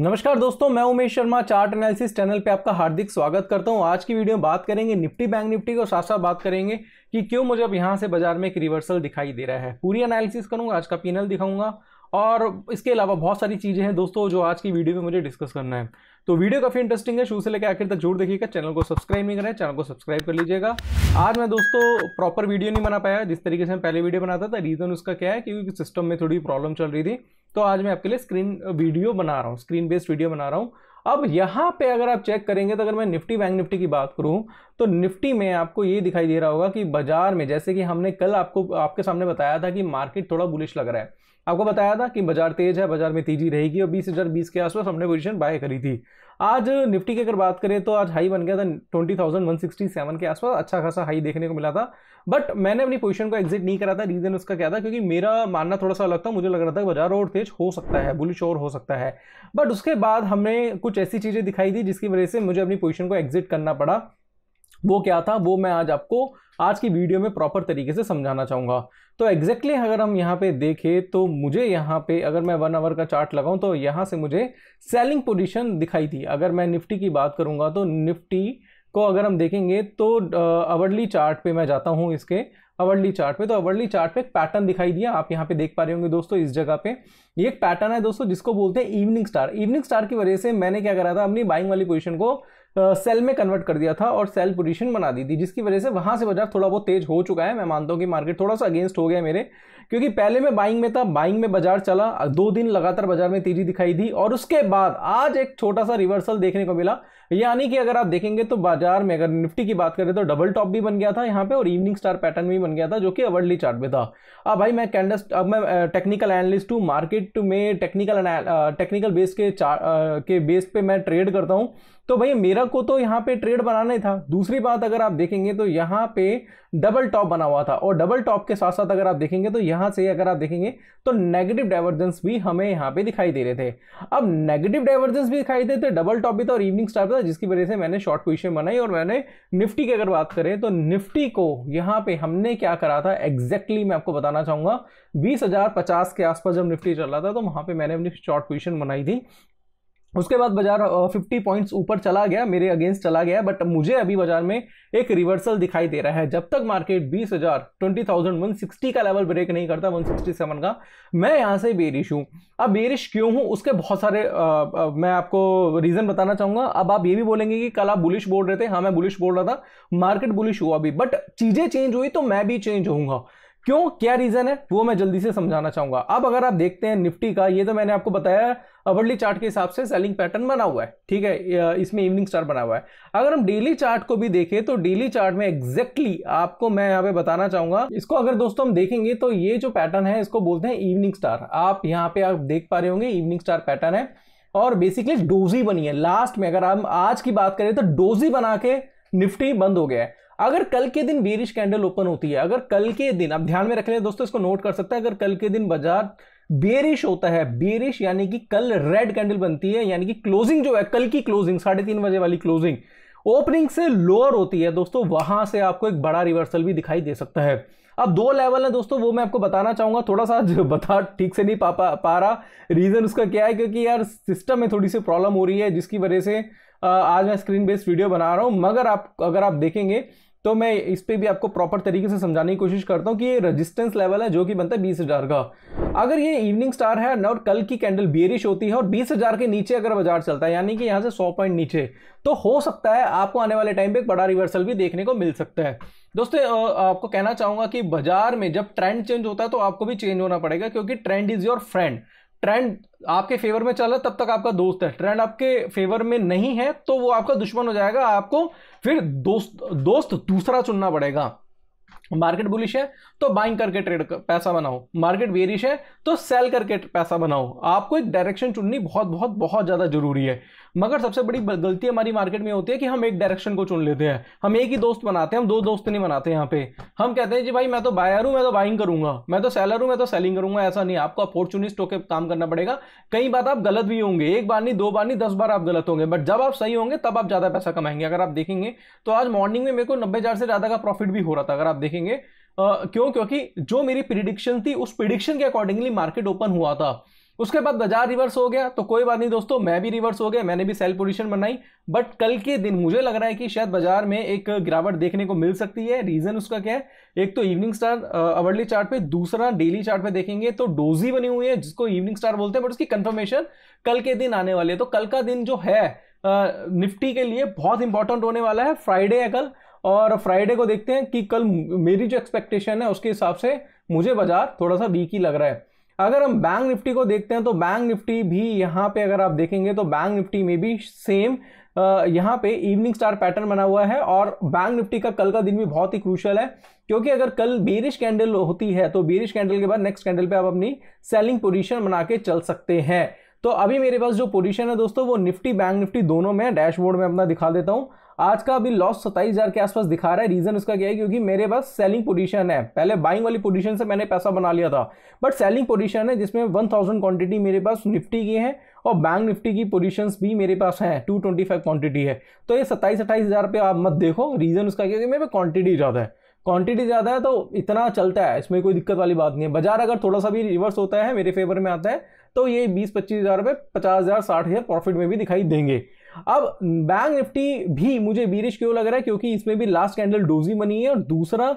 नमस्कार दोस्तों मैं Umesh Sharma chart analysis channel पे आपका हार्दिक स्वागत करता हूं आज की वीडियो में बात करेंगे निफ्टी बैंक निफ्टी को साथ साथ बात करेंगे कि क्यों मुझे अब यहां से बाजार में एक रिवर्सल दिखाई दे रहा है पूरी एनालिसिस करूंगा आज का पीनल दिखाऊंगा और इसके अलावा बहुत सारी चीज़ें हैं दोस्तों जो आज की वीडियो में मुझे डिस्कस करना है तो वीडियो काफ़ी इंटरेस्टिंग है शुरू से लेकर आखिर तक जरूर देखिएगा चैनल को सब्सक्राइब नहीं करें चैनल को सब्सक्राइब कर लीजिएगा आज मैं दोस्तों प्रॉपर वीडियो नहीं बना पाया जिस तरीके से मैं पहले वीडियो बनाता था रीज़न उसका क्या है क्योंकि सिस्टम में थोड़ी प्रॉब्लम चल रही थी तो आज मैं आपके लिए स्क्रीन वीडियो बना रहा हूँ स्क्रीन बेस्ड वीडियो बना रहा हूँ अब यहाँ पे अगर आप चेक करेंगे तो अगर मैं निफ्टी बैंक निफ्टी की बात करूँ तो निफ्टी में आपको ये दिखाई दे रहा होगा कि बाजार में जैसे कि हमने कल आपको आपके सामने बताया था कि मार्केट थोड़ा बुलिश लग रहा है आपको बताया था कि बाजार तेज है बाजार में तेजी रहेगी और बीस हज़ार बीस के आसपास हमने पोजीशन बाय करी थी आज निफ्टी की अगर बात करें तो आज हाई बन गया था twenty thousand one sixty seven के आसपास अच्छा खासा हाई देखने को मिला था बट मैंने अपनी पोजीशन को एग्जिट नहीं करा था रीज़न उसका क्या था क्योंकि मेरा मानना थोड़ा सा अलग था मुझे लग रहा था बाजार और तेज हो सकता है बुलिश और हो सकता है बट उसके बाद हमने कुछ ऐसी चीज़ें दिखाई दी जिसकी वजह से मुझे अपनी पोजिशन को एग्जिट करना पड़ा वो क्या था वो मैं आज आपको आज की वीडियो में प्रॉपर तरीके से समझाना चाहूँगा तो एग्जैक्टली exactly अगर हम यहाँ पे देखें तो मुझे यहाँ पे अगर मैं वन आवर का चार्ट लगाऊँ तो यहाँ से मुझे सेलिंग पोजीशन दिखाई थी अगर मैं निफ्टी की बात करूँगा तो निफ्टी को अगर हम देखेंगे तो अवर्ली चार्ट पे मैं जाता हूँ इसके अवर्ली चार्ट पे तो अवर्ली चार्ट पे एक पैटर्न दिखाई दिया आप यहाँ पे देख पा रहे होंगे दोस्तों इस जगह पे ये एक पैटर्न है दोस्तों जिसको बोलते हैं इवनिंग स्टार इवनिंग स्टार की वजह से मैंने क्या करा था अपनी बाइंग वाली पोजीशन को सेल में कन्वर्ट कर दिया था और सेल पोजीशन बना दी थी जिसकी वजह से वहाँ से बाजार थोड़ा बहुत तेज हो चुका है मैं मानता हूँ कि मार्केट थोड़ा सा अगेंस्ट हो गया मेरे क्योंकि पहले मैं बाइंग में था बाइंग में बाजार चला दो दिन लगातार बाजार में तेजी दिखाई दी और उसके बाद आज एक छोटा सा रिवर्सल देखने को मिला यानी कि अगर आप देखेंगे तो बाजार में अगर निफ्टी की बात करें तो डबल टॉप भी बन गया था यहाँ पे और इवनिंग स्टार पैटर्न भी बन गया था जो कि अवर्डली चार्ट में था अब भाई मैं कैंडस अब मैं टेक्निकल एनालिस्ट हूँ मार्केट में टेक्निकल टेक्निकल बेस के चार के बेस पे मैं ट्रेड करता हूँ तो भाई मेरा को तो यहाँ पे ट्रेड बनाना ही था दूसरी बात अगर आप देखेंगे तो यहाँ पे डबल टॉप बना हुआ था और डबल टॉप के साथ साथ अगर आप देखेंगे तो यहाँ से अगर आप देखेंगे तो नेगेटिव डाइवर्जेंस भी हमें यहाँ पे दिखाई दे रहे थे अब नेगेटिव डाइवर्जेंस भी दिखाई देते डबल टॉप भी था और इवनिंग स्टार था जिसकी वजह से मैंने शॉर्ट पोजिशन बनाई और मैंने निफ्टी की अगर बात करें तो निफ्टी को यहाँ पर हमने क्या करा था एग्जैक्टली exactly मैं आपको बताना चाहूंगा बीस हजार पचास के आसपास जब निफ्टी चल रहा था तो वहां पर मैंने अपनी शॉर्ट पोजिशन बनाई थी उसके बाद बाजार 50 पॉइंट्स ऊपर चला गया मेरे अगेंस्ट चला गया बट मुझे अभी बाजार में एक रिवर्सल दिखाई दे रहा है जब तक मार्केट 20,000 20,160 का लेवल ब्रेक नहीं करता 167 का मैं यहाँ से बेरिश हूँ अब बेरिश क्यों हूँ उसके बहुत सारे आ, आ, मैं आपको रीज़न बताना चाहूँगा अब आप ये भी बोलेंगे कि कल आप बुलिश बोल रहे थे हाँ मैं बुलिश बोल रहा था मार्केट बुलिश हुआ अभी बट चीज़ें चेंज हुई तो मैं भी चेंज होऊंगा क्यों क्या रीज़न है वो मैं जल्दी से समझाना चाहूँगा अब अगर आप देखते हैं निफ्टी का ये तो मैंने आपको बताया अवर्ली चार्ट के हिसाब से सेलिंग पैटर्न बना हुआ है ठीक है इसमें इवनिंग स्टार बना हुआ है अगर हम डेली चार्ट को भी देखें तो डेली चार्ट में एग्जैक्टली exactly आपको मैं यहाँ पे बताना चाहूंगा इसको अगर दोस्तों हम देखेंगे तो ये जो पैटर्न है इसको बोलते हैं इवनिंग स्टार आप यहाँ पे आप देख पा रहे होंगे इवनिंग स्टार पैटर्न है और बेसिकली डोजी बनी है लास्ट में अगर हम आज की बात करें तो डोजी बना के निफ्टी बंद हो गया है अगर कल के दिन बेरिश कैंडल ओपन होती है अगर कल के दिन अब ध्यान में रख लें दोस्तों इसको नोट कर सकते हैं अगर कल के दिन बाजार बेरिश होता है बेरिश यानी कि कल रेड कैंडल बनती है यानी कि क्लोजिंग जो है कल की क्लोजिंग साढ़े तीन बजे वाली क्लोजिंग ओपनिंग से लोअर होती है दोस्तों वहां से आपको एक बड़ा रिवर्सल भी दिखाई दे सकता है अब दो लेवल है दोस्तों वो मैं आपको बताना चाहूंगा थोड़ा सा बता ठीक से नहीं पा, पा, पा रहा रीज़न उसका क्या है क्योंकि यार सिस्टम में थोड़ी सी प्रॉब्लम हो रही है जिसकी वजह से आज मैं स्क्रीन बेस्ड वीडियो बना रहा हूं मगर आप अगर आप देखेंगे तो मैं इस पर भी आपको प्रॉपर तरीके से समझाने की कोशिश करता हूँ कि ये रेजिस्टेंस लेवल है जो कि बनता है बीस हज़ार का अगर ये इवनिंग स्टार है और कल की कैंडल बियरिश होती है और बीस हज़ार के नीचे अगर बाजार चलता है यानी कि यहाँ से सौ पॉइंट नीचे तो हो सकता है आपको आने वाले टाइम पर एक बड़ा रिवर्सल भी देखने को मिल सकता है दोस्तों आपको कहना चाहूँगा कि बाजार में जब ट्रेंड चेंज होता है तो आपको भी चेंज होना पड़ेगा क्योंकि trend is your friend trend आपके फेवर में चल रहा है तब तक आपका दोस्त है ट्रेंड आपके फेवर में नहीं है तो वो आपका दुश्मन हो जाएगा आपको फिर दोस्त दोस्त दूसरा चुनना पड़ेगा मार्केट बुलिश है तो बाइंग करके ट्रेड कर, पैसा बनाओ मार्केट बेरिश है तो सेल करके पैसा बनाओ आपको एक डायरेक्शन चुननी बहुत बहुत बहुत ज़्यादा जरूरी है मगर सबसे बड़ी गलती हमारी मार्केट में होती है कि हम एक डायरेक्शन को चुन लेते हैं हम एक ही दोस्त बनाते हैं हम दो दोस्त नहीं बनाते यहाँ पे हम कहते हैं जी भाई मैं तो बायर हूँ मैं तो बाइंग करूंगा मैं तो सेलर हूँ मैं तो सेलिंग करूंगा ऐसा नहीं आपको अपॉर्चुनिस्ट होकर काम करना पड़ेगा कई बार आप गलत भी होंगे एक बार नहीं दो बार नहीं दस बार आप गलत होंगे बट जब आप सही होंगे तब आप ज़्यादा पैसा कमाएंगे अगर आप देखेंगे तो आज मॉर्निंग में मेरे को नब्बे से ज़्यादा का प्रॉफिट भी हो रहा था अगर आप देखेंगे देखेंगे Uh, क्यों क्योंकि जो मेरी प्रिडिक्शन थी उस प्रिडिक्शन के अकॉर्डिंगली मार्केट ओपन हुआ था उसके बाद बाजार रिवर्स हो गया तो कोई बात नहीं दोस्तों मैं भी रिवर्स हो गया मैंने भी सेल पोजीशन बनाई बट कल के दिन मुझे लग रहा है कि शायद बाजार में एक गिरावट देखने को मिल सकती है रीजन उसका क्या है एक तो इवनिंग स्टार अवर्ली चार्ट पे दूसरा डेली चार्ट पे देखेंगे तो डोजी बनी हुई है जिसको इवनिंग स्टार बोलते हैं बट उसकी कंफर्मेशन कल के दिन आने वाली है तो कल का दिन जो है निफ्टी के लिए बहुत इंपॉर्टेंट होने वाला है फ्राइडे है कल और फ्राइडे को देखते हैं कि कल मेरी जो एक्सपेक्टेशन है उसके हिसाब से मुझे बाजार थोड़ा सा वीक ही लग रहा है अगर हम बैंक निफ्टी को देखते हैं तो बैंक निफ्टी भी यहाँ पे अगर आप देखेंगे तो बैंक निफ्टी में भी सेम यहाँ पे इवनिंग स्टार पैटर्न बना हुआ है और बैंक निफ्टी का कल का दिन भी बहुत ही क्रूशल है क्योंकि अगर कल बेरिश कैंडल होती है तो बेरिश कैंडल के बाद नेक्स्ट कैंडल पे आप अपनी सेलिंग पोजीशन बना के चल सकते हैं तो अभी मेरे पास जो पोजीशन है दोस्तों वो निफ्टी बैंक निफ्टी दोनों में डैशबोर्ड में अपना दिखा देता हूँ आज का अभी लॉस सत्ताईस हजार के आसपास दिखा रहा है रीजन उसका क्या है क्योंकि मेरे पास सेलिंग पोजीशन है पहले बाइंग वाली पोजीशन से मैंने पैसा बना लिया था बट सेलिंग पोजीशन है जिसमें वन थाउजेंड क्वांटिटी मेरे पास निफ्टी की है और बैंक निफ्टी की पोजीशंस भी मेरे पास हैं फाइव क्वांटिटी है तो ये सत्ताईस अट्ठाईस हज़ार पे आप मत देखो रीज़न उसका क्योंकि मेरे पास क्वांटिटी ज़्यादा है क्वांटिटी ज़्यादा है तो इतना चलता है इसमें कोई दिक्कत वाली बात नहीं है बाजार अगर थोड़ा सा भी रिवर्स होता है मेरे फेवर में आता है तो ये बीस पच्चीस हज़ार रुपये पचास हज़ार साठ हज़ार प्रॉफिट में भी दिखाई देंगे अब बैंक निफ्टी भी मुझे बीरिश क्यों लग रहा है क्योंकि इसमें भी लास्ट कैंडल डोजी बनी है और दूसरा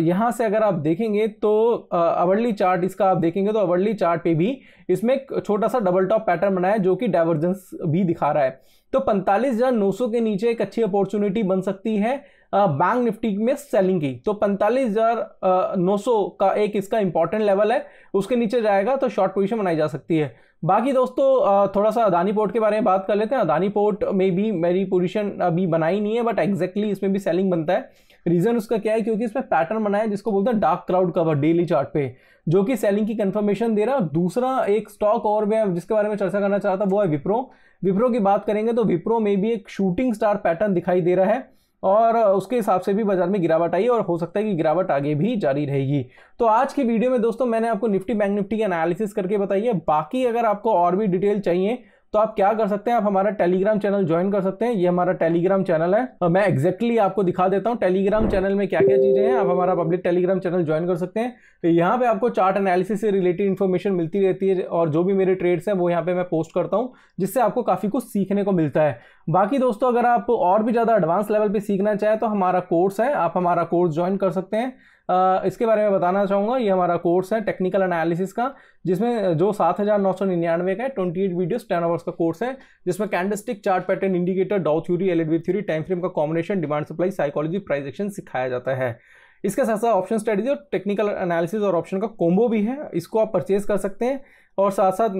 यहाँ से अगर आप देखेंगे तो अवर्ली चार्ट इसका आप देखेंगे तो अवर्ली चार्ट पे भी इसमें एक छोटा सा डबल टॉप पैटर्न बनाया जो कि डाइवर्जेंस भी दिखा रहा है तो सौ के नीचे एक अच्छी अपॉर्चुनिटी बन सकती है बैंक निफ्टी में सेलिंग की तो सौ का एक इसका इंपॉर्टेंट लेवल है उसके नीचे जाएगा तो शॉर्ट पोजीशन बनाई जा सकती है बाकी दोस्तों थोड़ा सा अदानी पोर्ट के बारे में बात कर लेते हैं अदानी पोर्ट में भी मेरी पोजीशन अभी बनाई नहीं है बट एग्जैक्टली इसमें भी सेलिंग बनता है रीज़न उसका क्या है क्योंकि इसमें पैटर्न बनाया जिसको बोलते हैं dark cloud cover daily chart पे जो कि सेलिंग की कंफर्मेशन दे रहा है दूसरा एक स्टॉक और मैं जिसके बारे में चर्चा करना चाहता वो है विप्रो विप्रो की बात करेंगे तो विप्रो में भी एक शूटिंग स्टार पैटर्न दिखाई दे रहा है और उसके हिसाब से भी बाजार में गिरावट आई और हो सकता है कि गिरावट आगे भी जारी रहेगी तो आज की वीडियो में दोस्तों मैंने आपको निफ्टी बैंक निफ्टी की एनालिसिस करके बताई है बाकी अगर आपको और भी डिटेल चाहिए तो आप क्या कर सकते हैं आप हमारा टेलीग्राम चैनल ज्वाइन कर सकते हैं ये हमारा टेलीग्राम चैनल है और मैं एक्जैक्टली आपको दिखा देता हूँ टेलीग्राम चैनल में क्या क्या चीज़ें हैं आप हमारा पब्लिक टेलीग्राम चैनल ज्वाइन कर सकते हैं तो यहाँ पे आपको चार्ट एनालिसिस से रिलेटेड इन्फॉर्मेशन मिलती रहती है और जो भी मेरे ट्रेड्स हैं वो यहाँ पे मैं पोस्ट करता हूँ जिससे आपको काफ़ी कुछ सीखने को मिलता है बाकी दोस्तों अगर आप और भी ज़्यादा एडवांस लेवल पे सीखना चाहें तो हमारा कोर्स है आप हमारा कोर्स ज्वाइन कर सकते हैं इसके बारे में बताना चाहूँगा ये हमारा कोर्स है टेक्निकल एनालिसिस का जिसमें जो सात हज़ार नौ सौ निन्यानवे का twenty eight videos ten hours का कोर्स है जिसमें candlestick chart pattern indicator Dow theory L theory time frame का combination demand supply psychology price action सिखाया जाता है इसके साथ साथ ऑप्शन स्ट्रेटेजी और टेक्निकल एनालिसिस और ऑप्शन का कॉम्बो भी है इसको आप परचेज कर सकते हैं और साथ साथ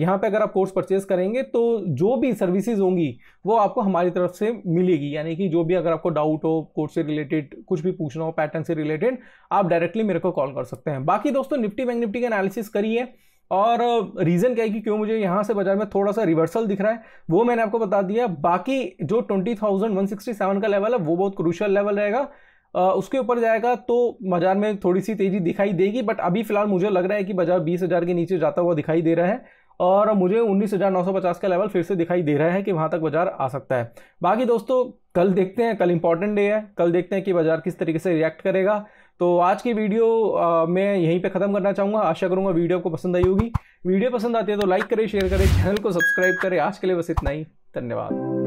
यहाँ पे अगर आप कोर्स परचेज करेंगे तो जो भी सर्विसेज होंगी वो आपको हमारी तरफ से मिलेगी यानी कि जो भी अगर आपको डाउट हो कोर्स से रिलेटेड कुछ भी पूछना हो पैटर्न से रिलेटेड आप डायरेक्टली मेरे को कॉल कर सकते हैं बाकी दोस्तों निफ्टी बैंक निफ्टी का एनालिसिस करिए और रीज़न क्या है कि क्यों मुझे यहाँ से बाजार में थोड़ा सा रिवर्सल दिख रहा है वो मैंने आपको बता दिया बाकी जो सेवन का लेवल है वो बहुत क्रूशल लेवल रहेगा उसके ऊपर जाएगा तो बाजार में थोड़ी सी तेज़ी दिखाई देगी बट अभी फिलहाल मुझे लग रहा है कि बाजार बीस हज़ार के नीचे जाता हुआ दिखाई दे रहा है और मुझे 19,950 का लेवल फिर से दिखाई दे रहा है कि वहाँ तक बाजार आ सकता है बाकी दोस्तों कल देखते हैं कल इंपॉर्टेंट डे है कल देखते हैं कि बाजार किस तरीके से रिएक्ट करेगा तो आज की वीडियो आ, मैं यहीं पे ख़त्म करना चाहूँगा आशा करूँगा वीडियो को पसंद आई होगी वीडियो पसंद आती है तो लाइक करें शेयर करें चैनल को सब्सक्राइब करें आज के लिए बस इतना ही धन्यवाद